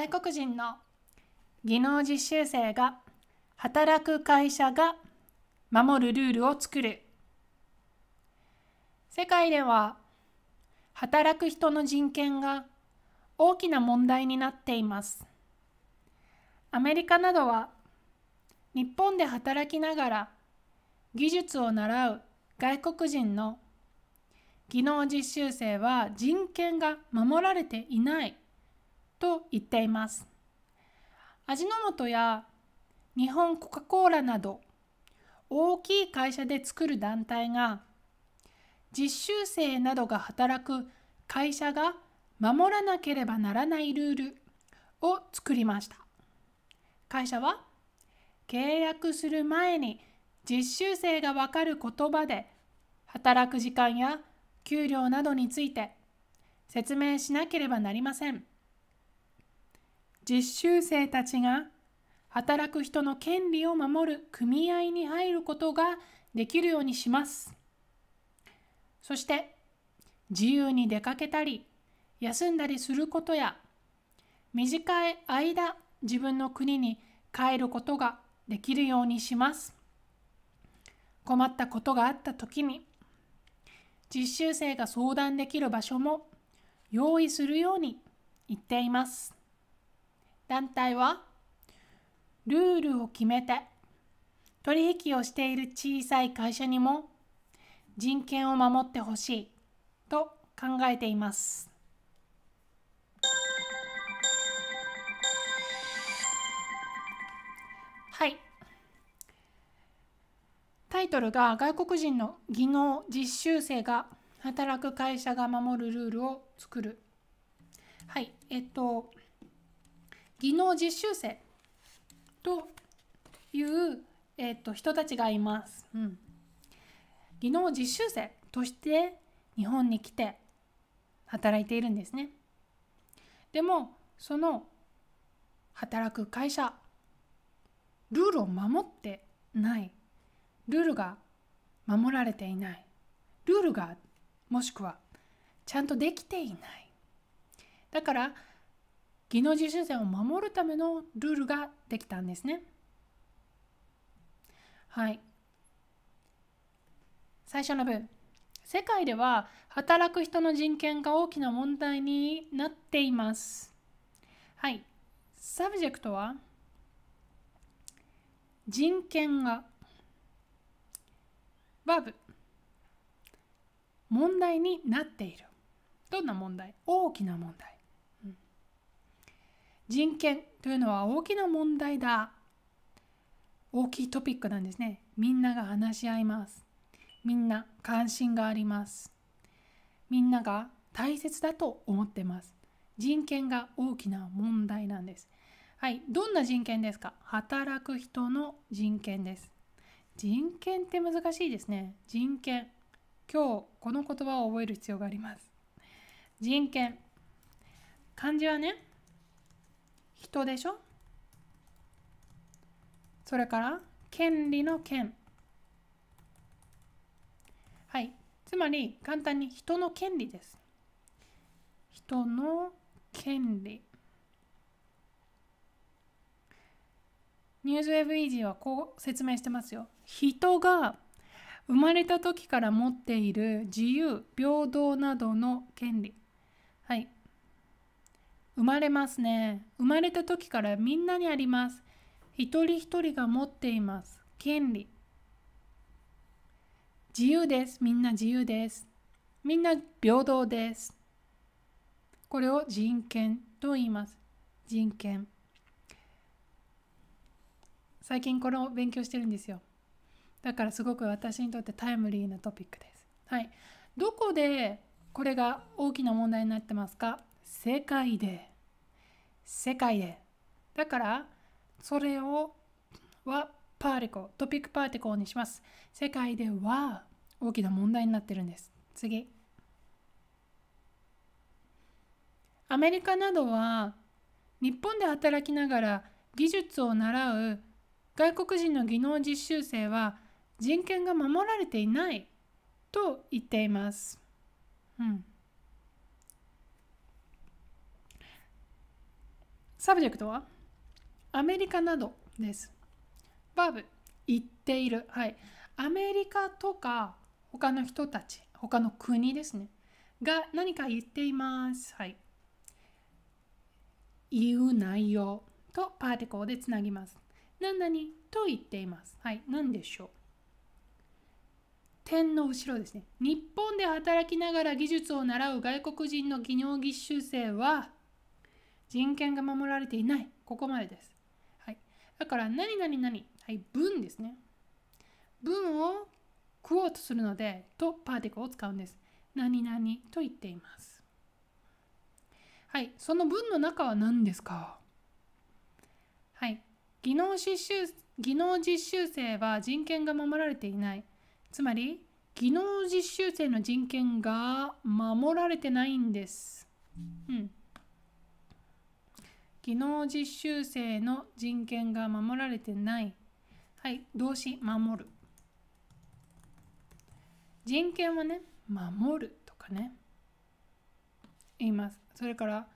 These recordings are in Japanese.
外国人の技能実習生が働く会社が守るルールを作る世界では働く人の人権が大きな問題になっていますアメリカなどは日本で働きながら技術を習う外国人の技能実習生は人権が守られていないと言っています。味の素や日本コカ・コーラなど大きい会社で作る団体が実習生などが働く会社が守らなければならないルールを作りました。会社は契約する前に実習生がわかる言葉で働く時間や給料などについて説明しなければなりません。実習生たちが働く人の権利を守る組合に入ることができるようにします。そして自由に出かけたり休んだりすることや短い間自分の国に帰ることができるようにします。困ったことがあった時に実習生が相談できる場所も用意するように言っています。団体はルールを決めて取引をしている小さい会社にも人権を守ってほしいと考えています。はい。タイトルが外国人の技能実習生が働く会社が守るルールを作る。はい。えっと、技能実習生という、えーと、人たちがいます、うん。技能実習生として日本に来て働いているんですね。でもその働く会社ルールを守ってないルールが守られていないルールがもしくはちゃんとできていないだから技能実習生を守るためのルールができたんですね。はい。最初の文。世界では働く人の人権が大きな問題になっています。はい。サブジェクトは人権が。バブ。問題になっている。どんな問題大きな問題。人権というのは大きな問題だ大きいトピックなんですねみんなが話し合いますみんな関心がありますみんなが大切だと思ってます人権が大きな問題なんですはいどんな人権ですか働く人の人権です人権って難しいですね人権今日この言葉を覚える必要があります人権漢字はね人でしょそれから権利の権はいつまり簡単に人の権利です人の権利ニュースウェブイージーはこう説明してますよ人が生まれた時から持っている自由平等などの権利生まれますね生まれた時からみんなにあります一人一人が持っています権利自由ですみんな自由ですみんな平等ですこれを人権と言います人権最近これを勉強してるんですよだからすごく私にとってタイムリーなトピックですはいどこでこれが大きな問題になってますか世界で世界へ。だから、それをはパーティコ、トピックパーティコにします。世界では大きな問題になってるんです。次。アメリカなどは日本で働きながら技術を習う外国人の技能実習生は人権が守られていないと言っています。うんサブジェクトはアメリカなどです。バーブ、言っている。はい。アメリカとか他の人たち、他の国ですね。が何か言っています。はい。言う内容とパーティコーでつなぎます。何々と言っています。はい。何でしょう点の後ろですね。日本で働きながら技術を習う外国人の技能実習生は人権が守られていない。ここまでです。はい、だから、何々何、はい、文ですね。文をクオートするので、とパーティクを使うんです。何々と言っています。はい、その文の中は何ですかはい、技能実習技能実習生は人権が守られていない。つまり、技能実習生の人権が守られてないんです。うん。技能実習生の人権が守られてない。はい、動詞、守る。人権はね、守るとかね、言います。それから、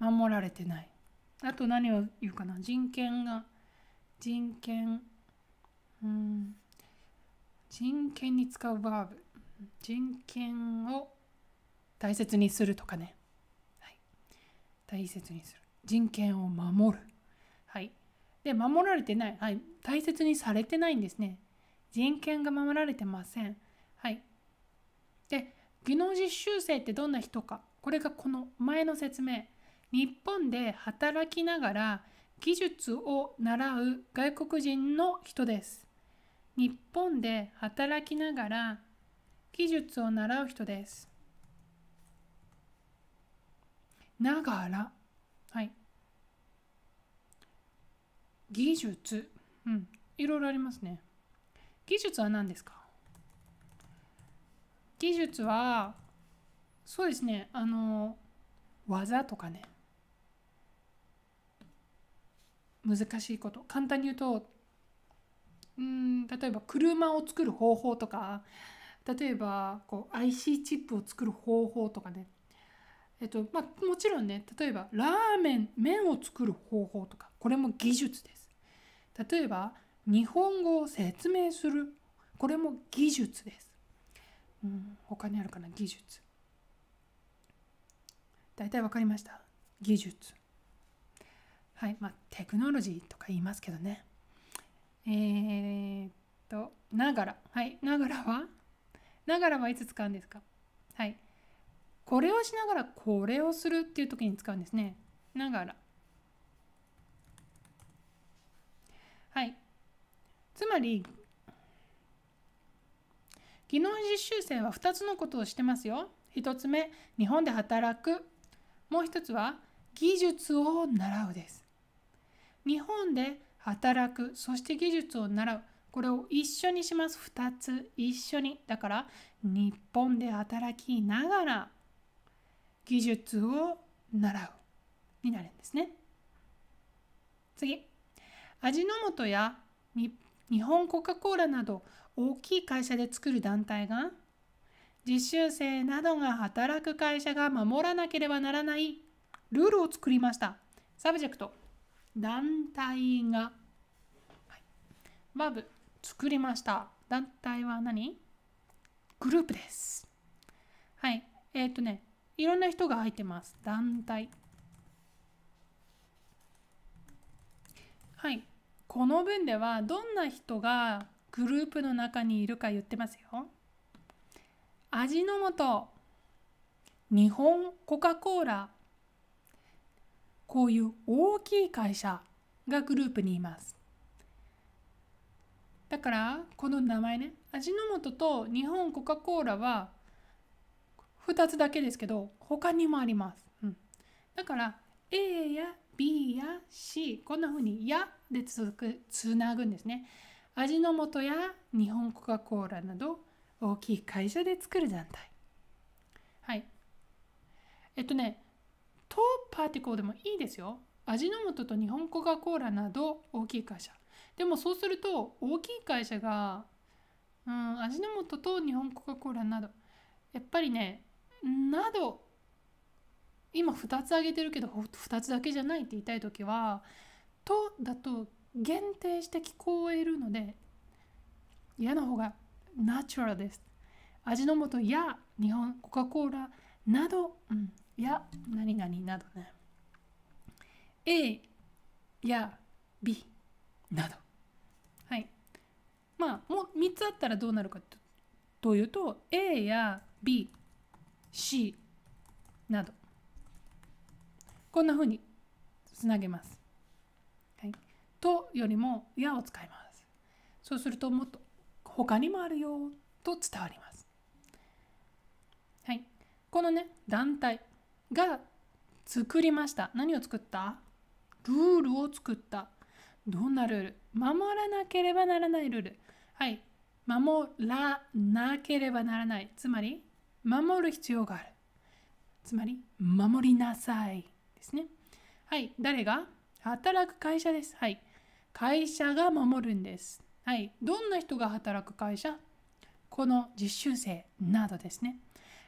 守られてない。あと何を言うかな。人権が、人権、うん、人権に使うバーブ。人権を大切にするとかね。はい、大切にする。人権を守る。はい、で守られてない、はい、大切にされてないんですね。人権が守られてません。はい、で技能実習生ってどんな人かこれがこの前の説明日本で働きながら技術を習う外国人の人です。日本で働きながら技術を習う人です。ながら技術。うん。いろいろありますね。技術は何ですか技術は、そうですね。あの、技とかね。難しいこと。簡単に言うと、うん例えば車を作る方法とか例えばこう IC チップを作る方法とかねえっとまあもちろんね例えばラーメン麺を作る方法とかこれも技術です例えば日本語を説明するこれも技術です、うん、他にあるかな技術大体分かりました技術はいまあテクノロジーとか言いますけどねえー、っとながらはいながらはながらはいつ使うんですかはいこれをしながらこれをするっていう時に使うんですねながらはい。つまり、技能実習生は2つのことをしてますよ。1つ目、日本で働く。もう1つは、技術を習うです。日本で働く、そして技術を習う。これを一緒にします。2つ一緒に。だから、日本で働きながら、技術を習う。になるんですね。次。味の素や日本コカ・コーラなど大きい会社で作る団体が実習生などが働く会社が守らなければならないルールを作りました。サブジェクト団体が、バブ作りました。団体は何グループです。はい。えっ、ー、とね、いろんな人が入ってます。団体。はい。この文ではどんな人がグループの中にいるか言ってますよ。味の素、日本コカ・コーラ、こういう大きい会社がグループにいます。だからこの名前ね味の素と日本コカ・コーラは2つだけですけど他にもあります、うん、だから A や B や C こんな風に「や」で続くつなぐんですね味の素や日本コカ・コーラなど大きい会社で作る団体はいえっとねとパーティコーでもいいですよ味の素と日本コカ・コーラなど大きい会社でもそうすると大きい会社がうん味の素と日本コカ・コーラなどやっぱりねなど今2つ挙げてるけど2つだけじゃないって言いたい時は「と」だと限定して聞こえるので嫌な方がナチュラルです。味の素や日本コカ・コーラなど、うん、や何々などね。A や B など。はい。まあもう3つあったらどうなるかというと A や B、C など。こんなふうにつなげます。はい、とよりも「や」を使います。そうするともっと他にもあるよと伝わります。はい、このね団体が作りました。何を作ったルールを作った。どんなルール守らなければならないルール。はい。守らなければならない。つまり、守る必要がある。つまり、守りなさい。ですね。はい。誰が働く会社です。はい。会社が守るんです。はい。どんな人が働く会社この実習生などですね。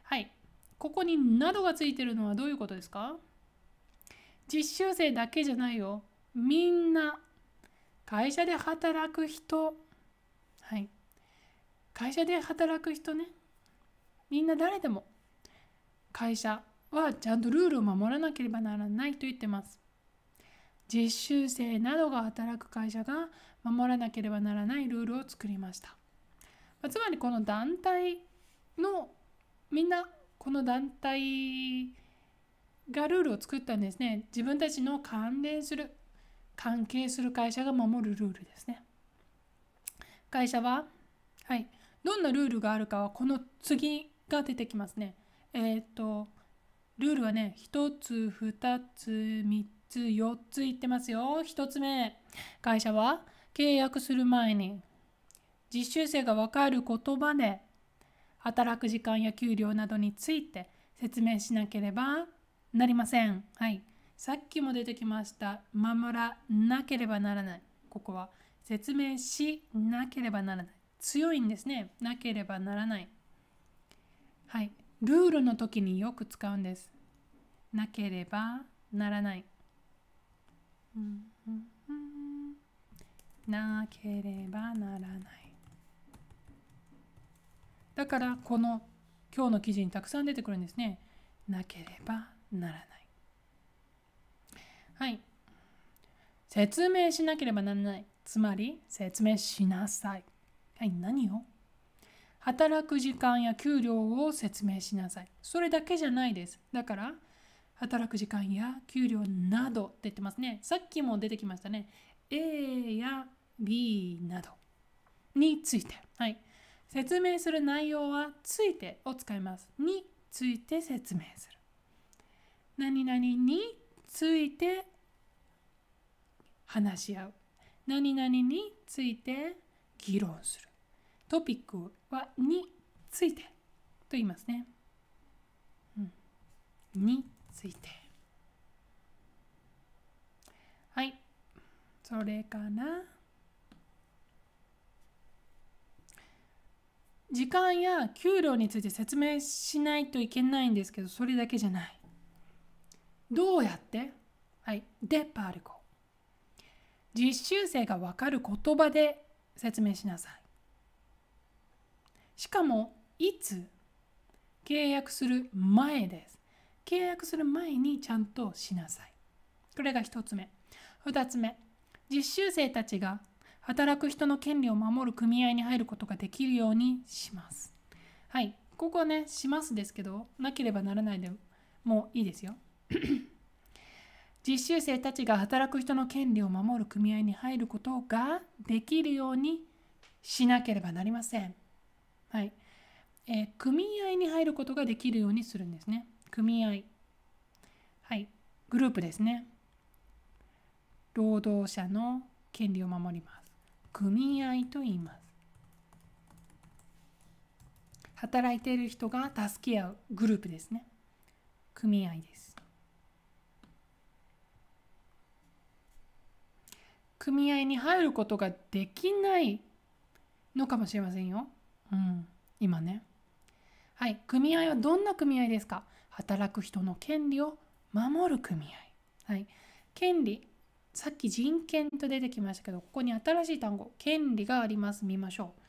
はい。ここに「など」がついてるのはどういうことですか実習生だけじゃないよ。みんな。会社で働く人。はい。会社で働く人ね。みんな誰でも。会社はちゃんとルールを守らなければならないと言ってます。実習生などが働く会社が守らなければならないルールを作りました。つまりこの団体のみんなこの団体がルールを作ったんですね。自分たちの関連する関係する会社が守るルールですね。会社は、はい、どんなルールがあるかはこの次が出てきますね。えっ、ー、とルールはね、1つ、2つ、3つ、4つ言ってますよ。1つ目、会社は契約する前に実習生がわかる言葉で働く時間や給料などについて説明しなければなりません。はい。さっきも出てきました。守らなければならない。ここは説明しなければならない。強いんですね。なければならない。はい。ルールの時によく使うんです。なければならない。なければならない。だからこの今日の記事にたくさん出てくるんですね。なければならない。はい。説明しなければならない。つまり説明しなさい。はい、何を働く時間や給料を説明しなさい。それだけじゃないです。だから、働く時間や給料などって言ってますね。さっきも出てきましたね。A や B などについて。はい。説明する内容はついてを使います。について説明する。何々について話し合う。何々について議論する。トピックはについてと言いますね。うん、について。はい。それから時間や給料について説明しないといけないんですけどそれだけじゃない。どうやってはい。で、パールコ。実習生がわかる言葉で説明しなさい。しかもいつ契約する前です契約する前にちゃんとしなさいこれが1つ目2つ目実習生たちが働く人の権利を守る組合に入ることができるようにしますはいここねしますですけどなければならないでもういいですよ実習生たちが働く人の権利を守る組合に入ることができるようにしなければなりませんはい、えー、組合に入ることができるようにするんですね。組合。はい、グループですね。労働者の権利を守ります。組合と言います。働いている人が助け合うグループですね。組合です。組合に入ることができないのかもしれませんよ。うん、今ね。はい、組合はどんな組合ですか働く人の権利を守る組合。はい、権利、さっき人権と出てきましたけど、ここに新しい単語、権利があります。見ましょう。